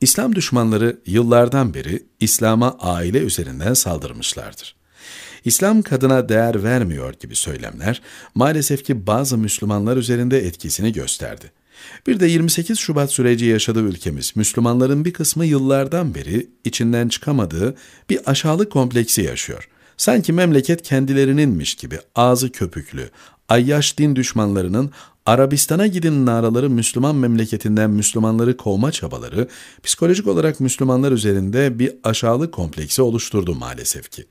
İslam düşmanları yıllardan beri İslam'a aile üzerinden saldırmışlardır. İslam kadına değer vermiyor gibi söylemler maalesef ki bazı Müslümanlar üzerinde etkisini gösterdi. Bir de 28 Şubat süreci yaşadığı ülkemiz Müslümanların bir kısmı yıllardan beri içinden çıkamadığı bir aşağılık kompleksi yaşıyor. Sanki memleket kendilerininmiş gibi ağzı köpüklü, Ayyaş din düşmanlarının Arabistan'a gidin naraları Müslüman memleketinden Müslümanları kovma çabaları psikolojik olarak Müslümanlar üzerinde bir aşağılık kompleksi oluşturdu maalesef ki.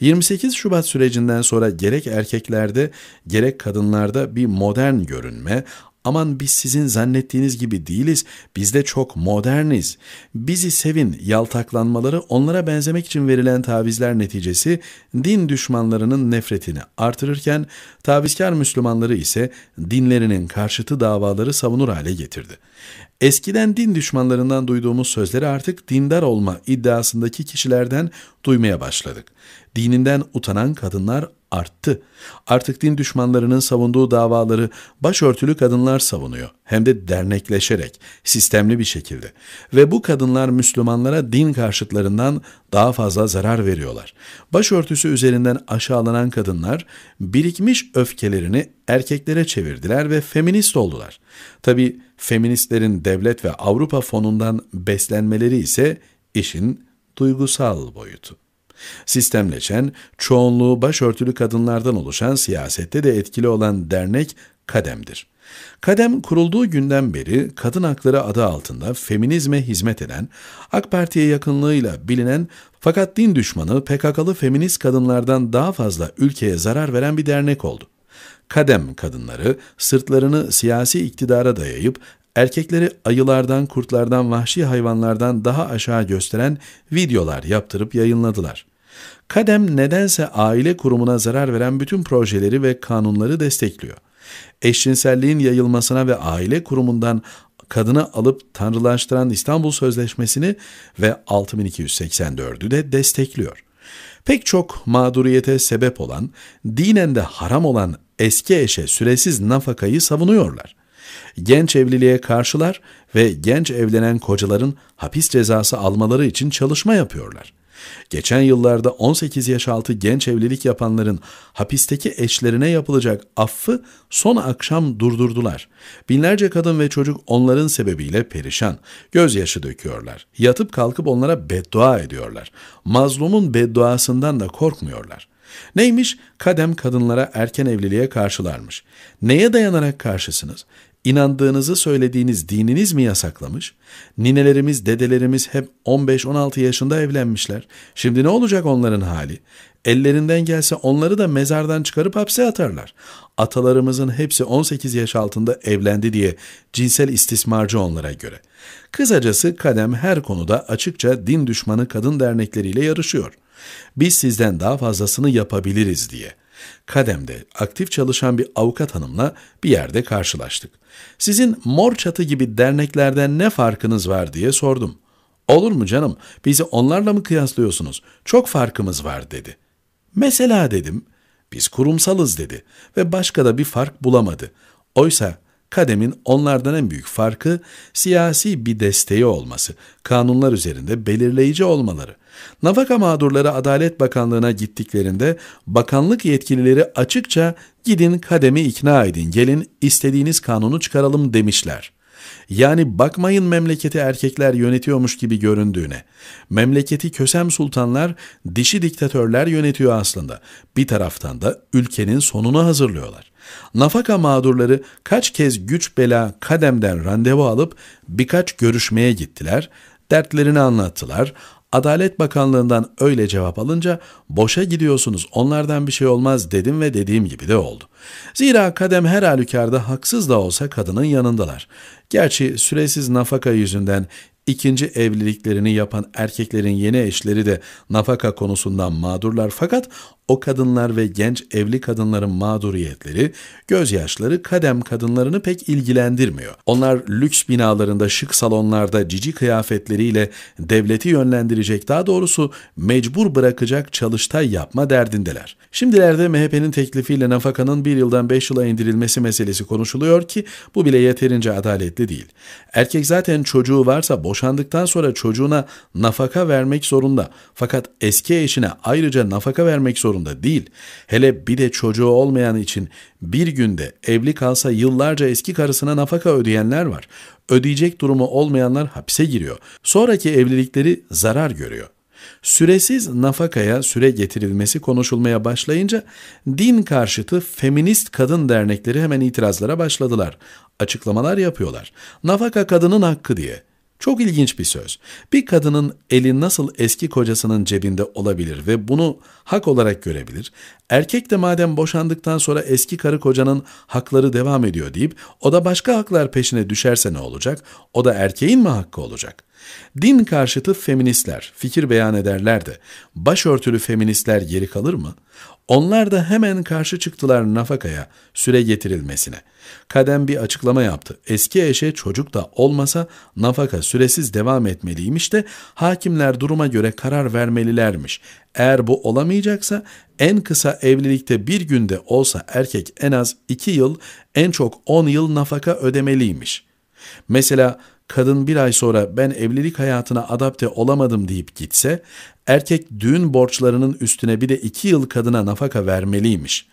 28 Şubat sürecinden sonra gerek erkeklerde gerek kadınlarda bir modern görünme, Aman biz sizin zannettiğiniz gibi değiliz, biz de çok moderniz. Bizi sevin yaltaklanmaları onlara benzemek için verilen tavizler neticesi din düşmanlarının nefretini artırırken tavizkar Müslümanları ise dinlerinin karşıtı davaları savunur hale getirdi. Eskiden din düşmanlarından duyduğumuz sözleri artık dindar olma iddiasındaki kişilerden duymaya başladık. Dininden utanan kadınlar arttı. Artık din düşmanlarının savunduğu davaları başörtülü kadınlar savunuyor. Hem de dernekleşerek, sistemli bir şekilde. Ve bu kadınlar Müslümanlara din karşıtlarından daha fazla zarar veriyorlar. Başörtüsü üzerinden aşağılanan kadınlar birikmiş öfkelerini erkeklere çevirdiler ve feminist oldular. Tabi feministlerin devlet ve Avrupa fonundan beslenmeleri ise işin duygusal boyutu. Sistemleşen, çoğunluğu başörtülü kadınlardan oluşan siyasette de etkili olan dernek Kadem'dir. Kadem kurulduğu günden beri kadın hakları adı altında feminizme hizmet eden, AK Parti'ye yakınlığıyla bilinen fakat din düşmanı PKK'lı feminist kadınlardan daha fazla ülkeye zarar veren bir dernek oldu. Kadem kadınları sırtlarını siyasi iktidara dayayıp erkekleri ayılardan, kurtlardan, vahşi hayvanlardan daha aşağı gösteren videolar yaptırıp yayınladılar. Kadem nedense aile kurumuna zarar veren bütün projeleri ve kanunları destekliyor. Eşcinselliğin yayılmasına ve aile kurumundan kadını alıp tanrılaştıran İstanbul Sözleşmesi'ni ve 6284'ü de destekliyor. Pek çok mağduriyete sebep olan, dinen de haram olan eski eşe süresiz nafakayı savunuyorlar. Genç evliliğe karşılar ve genç evlenen kocaların hapis cezası almaları için çalışma yapıyorlar. Geçen yıllarda 18 yaş altı genç evlilik yapanların hapisteki eşlerine yapılacak affı son akşam durdurdular. Binlerce kadın ve çocuk onların sebebiyle perişan, gözyaşı döküyorlar. Yatıp kalkıp onlara beddua ediyorlar. Mazlumun bedduasından da korkmuyorlar. Neymiş? Kadem kadınlara erken evliliğe karşılarmış. Neye dayanarak karşısınız? inandığınızı söylediğiniz dininiz mi yasaklamış? Ninelerimiz, dedelerimiz hep 15-16 yaşında evlenmişler. Şimdi ne olacak onların hali? Ellerinden gelse onları da mezardan çıkarıp hapse atarlar. Atalarımızın hepsi 18 yaş altında evlendi diye cinsel istismarcı onlara göre. Kısacası Kadem her konuda açıkça din düşmanı kadın dernekleriyle yarışıyor. Biz sizden daha fazlasını yapabiliriz diye.'' Kadem'de aktif çalışan bir avukat hanımla bir yerde karşılaştık. Sizin mor çatı gibi derneklerden ne farkınız var diye sordum. Olur mu canım, bizi onlarla mı kıyaslıyorsunuz? Çok farkımız var dedi. Mesela dedim, biz kurumsalız dedi ve başka da bir fark bulamadı. Oysa Kadem'in onlardan en büyük farkı siyasi bir desteği olması, kanunlar üzerinde belirleyici olmaları. Nafaka mağdurları Adalet Bakanlığı'na gittiklerinde bakanlık yetkilileri açıkça gidin Kadem'i ikna edin, gelin istediğiniz kanunu çıkaralım demişler.'' Yani bakmayın memleketi erkekler yönetiyormuş gibi göründüğüne. Memleketi kösem sultanlar, dişi diktatörler yönetiyor aslında. Bir taraftan da ülkenin sonunu hazırlıyorlar. Nafaka mağdurları kaç kez güç bela kademden randevu alıp birkaç görüşmeye gittiler, dertlerini anlattılar. Adalet Bakanlığından öyle cevap alınca boşa gidiyorsunuz onlardan bir şey olmaz dedim ve dediğim gibi de oldu. Zira kadem her halükarda haksız da olsa kadının yanındalar. Gerçi süresiz nafaka yüzünden ikinci evliliklerini yapan erkeklerin yeni eşleri de nafaka konusundan mağdurlar fakat o kadınlar ve genç evli kadınların mağduriyetleri, gözyaşları kadem kadınlarını pek ilgilendirmiyor. Onlar lüks binalarında, şık salonlarda cici kıyafetleriyle devleti yönlendirecek, daha doğrusu mecbur bırakacak çalıştay yapma derdindeler. Şimdilerde MHP'nin teklifiyle nafakanın bir yıldan beş yıla indirilmesi meselesi konuşuluyor ki bu bile yeterince adaletli değil. Erkek zaten çocuğu varsa boşandıktan sonra çocuğuna nafaka vermek zorunda. Fakat eski eşine ayrıca nafaka vermek zorunda zorunda değil. Hele bir de çocuğu olmayan için bir günde evli kalsa yıllarca eski karısına nafaka ödeyenler var. Ödeyecek durumu olmayanlar hapse giriyor. Sonraki evlilikleri zarar görüyor. Süresiz nafakaya süre getirilmesi konuşulmaya başlayınca din karşıtı feminist kadın dernekleri hemen itirazlara başladılar. Açıklamalar yapıyorlar. Nafaka kadının hakkı diye. Çok ilginç bir söz. Bir kadının eli nasıl eski kocasının cebinde olabilir ve bunu hak olarak görebilir, erkek de madem boşandıktan sonra eski karı kocanın hakları devam ediyor deyip o da başka haklar peşine düşerse ne olacak? O da erkeğin mi hakkı olacak? Din karşıtı feministler fikir beyan ederler de başörtülü feministler geri kalır mı? Onlar da hemen karşı çıktılar nafakaya, süre getirilmesine. Kadem bir açıklama yaptı. Eski eşe çocuk da olmasa nafaka süresiz devam etmeliymiş de hakimler duruma göre karar vermelilermiş. Eğer bu olamayacaksa en kısa evlilikte bir günde olsa erkek en az 2 yıl, en çok 10 yıl nafaka ödemeliymiş. Mesela kadın bir ay sonra ben evlilik hayatına adapte olamadım deyip gitse, erkek düğün borçlarının üstüne bir de iki yıl kadına nafaka vermeliymiş.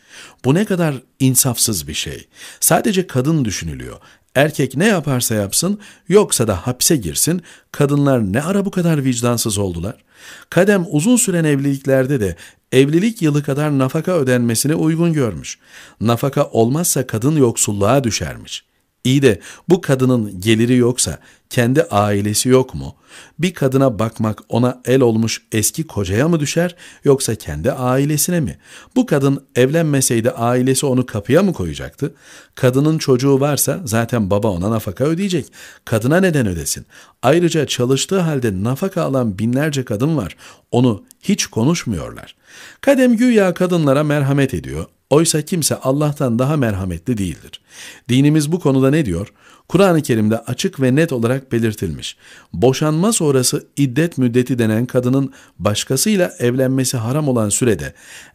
Bu ne kadar insafsız bir şey. Sadece kadın düşünülüyor. Erkek ne yaparsa yapsın, yoksa da hapse girsin, kadınlar ne ara bu kadar vicdansız oldular? Kadem uzun süren evliliklerde de evlilik yılı kadar nafaka ödenmesini uygun görmüş. Nafaka olmazsa kadın yoksulluğa düşermiş.'' İyi de bu kadının geliri yoksa kendi ailesi yok mu? Bir kadına bakmak ona el olmuş eski kocaya mı düşer yoksa kendi ailesine mi? Bu kadın evlenmeseydi ailesi onu kapıya mı koyacaktı? Kadının çocuğu varsa zaten baba ona nafaka ödeyecek. Kadına neden ödesin? Ayrıca çalıştığı halde nafaka alan binlerce kadın var. Onu hiç konuşmuyorlar. Kadem güya kadınlara merhamet ediyor Oysa kimse Allah'tan daha merhametli değildir. Dinimiz bu konuda ne diyor? Kur'an-ı Kerim'de açık ve net olarak belirtilmiş. Boşanma sonrası iddet müddeti denen kadının başkasıyla evlenmesi haram olan sürede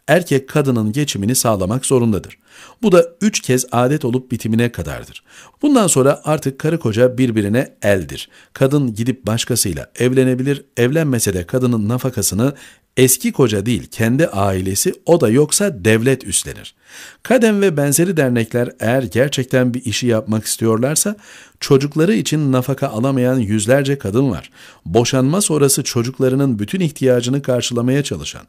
erkek kadının geçimini sağlamak zorundadır. Bu da üç kez adet olup bitimine kadardır. Bundan sonra artık karı koca birbirine eldir. Kadın gidip başkasıyla evlenebilir, evlenmese de kadının nafakasını Eski koca değil kendi ailesi o da yoksa devlet üstlenir. Kadem ve benzeri dernekler eğer gerçekten bir işi yapmak istiyorlarsa çocukları için nafaka alamayan yüzlerce kadın var. Boşanma sonrası çocuklarının bütün ihtiyacını karşılamaya çalışan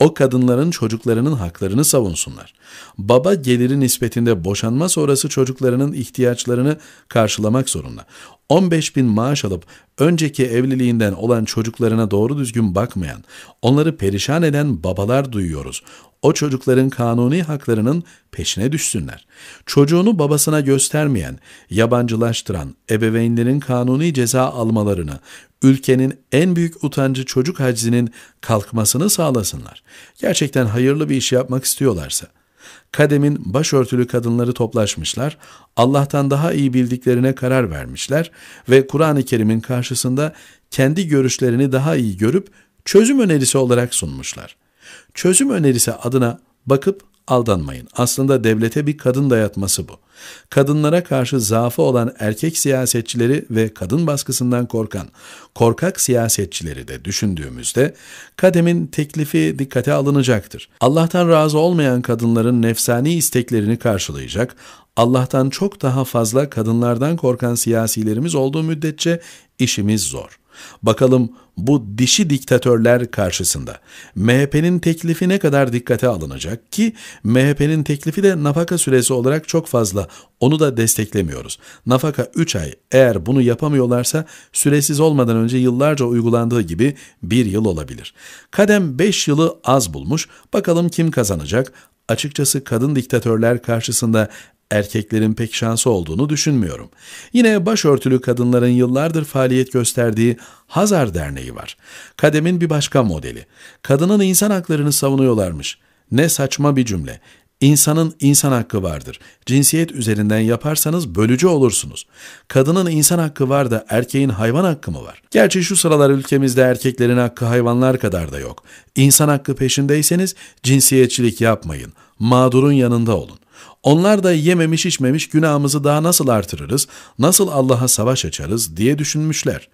o kadınların çocuklarının haklarını savunsunlar. Baba geliri nispetinde boşanma sonrası çocuklarının ihtiyaçlarını karşılamak zorunda. 15 bin maaş alıp önceki evliliğinden olan çocuklarına doğru düzgün bakmayan, onları perişan eden babalar duyuyoruz o çocukların kanuni haklarının peşine düşsünler. Çocuğunu babasına göstermeyen, yabancılaştıran ebeveynlerin kanuni ceza almalarını, ülkenin en büyük utancı çocuk haczinin kalkmasını sağlasınlar. Gerçekten hayırlı bir iş yapmak istiyorlarsa. Kademin başörtülü kadınları toplaşmışlar, Allah'tan daha iyi bildiklerine karar vermişler ve Kur'an-ı Kerim'in karşısında kendi görüşlerini daha iyi görüp çözüm önerisi olarak sunmuşlar. Çözüm önerisi adına bakıp aldanmayın. Aslında devlete bir kadın dayatması bu. Kadınlara karşı zaafı olan erkek siyasetçileri ve kadın baskısından korkan korkak siyasetçileri de düşündüğümüzde kademin teklifi dikkate alınacaktır. Allah'tan razı olmayan kadınların nefsani isteklerini karşılayacak, Allah'tan çok daha fazla kadınlardan korkan siyasilerimiz olduğu müddetçe işimiz zor. Bakalım bu dişi diktatörler karşısında MHP'nin teklifi ne kadar dikkate alınacak ki MHP'nin teklifi de nafaka süresi olarak çok fazla onu da desteklemiyoruz. Nafaka 3 ay eğer bunu yapamıyorlarsa süresiz olmadan önce yıllarca uygulandığı gibi 1 yıl olabilir. Kadem 5 yılı az bulmuş bakalım kim kazanacak açıkçası kadın diktatörler karşısında erkeklerin pek şansı olduğunu düşünmüyorum. Yine başörtülü kadınların yıllardır faaliyet gösterdiği Hazar Derneği var. Kademin bir başka modeli. Kadının insan haklarını savunuyorlarmış. Ne saçma bir cümle. İnsanın insan hakkı vardır. Cinsiyet üzerinden yaparsanız bölücü olursunuz. Kadının insan hakkı var da erkeğin hayvan hakkı mı var? Gerçi şu sıralar ülkemizde erkeklerin hakkı hayvanlar kadar da yok. İnsan hakkı peşindeyseniz cinsiyetçilik yapmayın. Mağdurun yanında olun. Onlar da yememiş içmemiş günahımızı daha nasıl artırırız, nasıl Allah'a savaş açarız diye düşünmüşler.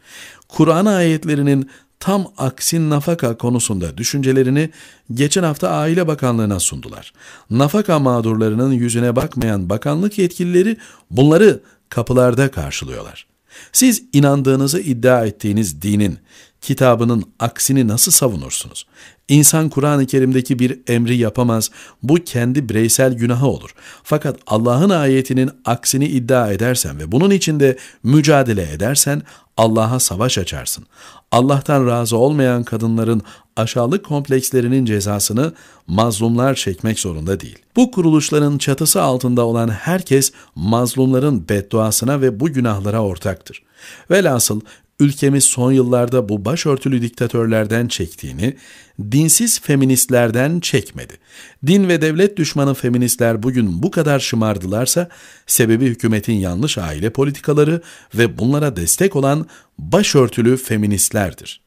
Kur'an ayetlerinin tam aksi nafaka konusunda düşüncelerini geçen hafta Aile Bakanlığı'na sundular. Nafaka mağdurlarının yüzüne bakmayan bakanlık yetkilileri bunları kapılarda karşılıyorlar. Siz inandığınızı iddia ettiğiniz dinin kitabının aksini nasıl savunursunuz? İnsan Kur'an-ı Kerim'deki bir emri yapamaz, bu kendi bireysel günahı olur. Fakat Allah'ın ayetinin aksini iddia edersen ve bunun içinde mücadele edersen Allah'a savaş açarsın. Allah'tan razı olmayan kadınların aşağılık komplekslerinin cezasını mazlumlar çekmek zorunda değil. Bu kuruluşların çatısı altında olan herkes mazlumların bedduasına ve bu günahlara ortaktır. Velhasıl ülkemiz son yıllarda bu başörtülü diktatörlerden çektiğini, dinsiz feministlerden çekmedi. Din ve devlet düşmanı feministler bugün bu kadar şımardılarsa, sebebi hükümetin yanlış aile politikaları ve bunlara destek olan başörtülü feministlerdir.''